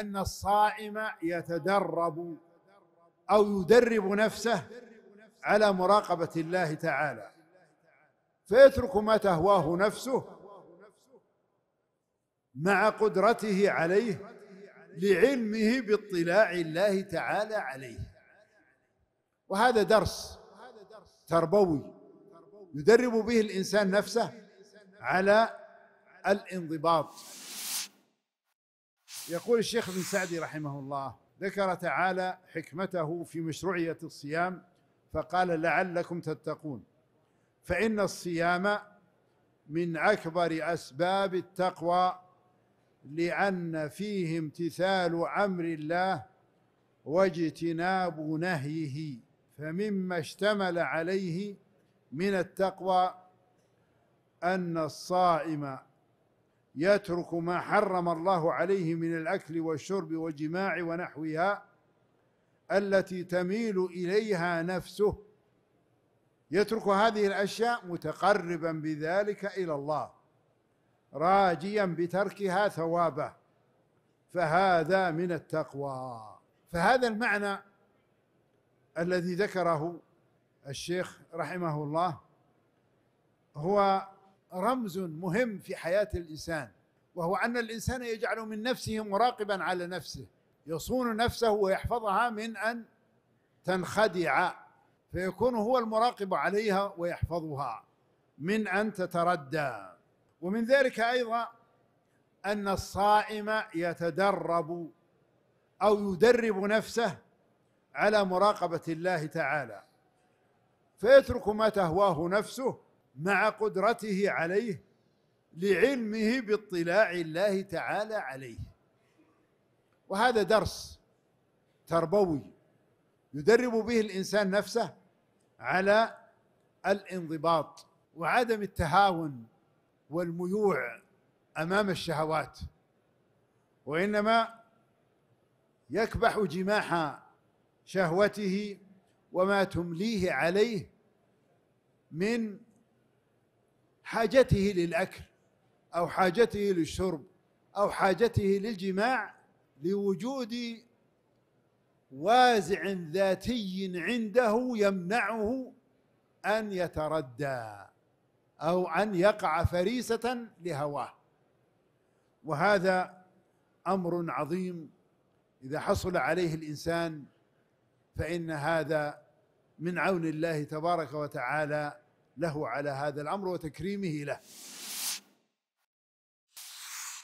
ان الصائم يتدرب او يدرب نفسه على مراقبه الله تعالى فيترك ما تهواه نفسه مع قدرته عليه لعلمه باطلاع الله تعالى عليه وهذا درس تربوي يدرب به الانسان نفسه على الانضباط يقول الشيخ ابن سعدي رحمه الله ذكر تعالى حكمته في مشروعية الصيام فقال لعلكم تتقون فإن الصيام من أكبر أسباب التقوى لأن فيه امتثال أمر الله واجتناب نهيه فمما اشتمل عليه من التقوى أن الصائم يترك ما حرم الله عليه من الاكل والشرب والجماع ونحوها التي تميل اليها نفسه يترك هذه الاشياء متقربا بذلك الى الله راجيا بتركها ثوابه فهذا من التقوى فهذا المعنى الذي ذكره الشيخ رحمه الله هو رمز مهم في حياه الانسان وهو ان الانسان يجعل من نفسه مراقبا على نفسه يصون نفسه ويحفظها من ان تنخدع فيكون هو المراقب عليها ويحفظها من ان تتردى ومن ذلك ايضا ان الصائم يتدرب او يدرب نفسه على مراقبه الله تعالى فيترك ما تهواه نفسه مع قدرته عليه لعلمه باطلاع الله تعالى عليه وهذا درس تربوي يدرب به الانسان نفسه على الانضباط وعدم التهاون والميوع امام الشهوات وانما يكبح جماح شهوته وما تمليه عليه من حاجته للاكل او حاجته للشرب او حاجته للجماع لوجود وازع ذاتي عنده يمنعه ان يتردى او ان يقع فريسه لهواه وهذا امر عظيم اذا حصل عليه الانسان فان هذا من عون الله تبارك وتعالى له على هذا الامر وتكريمه له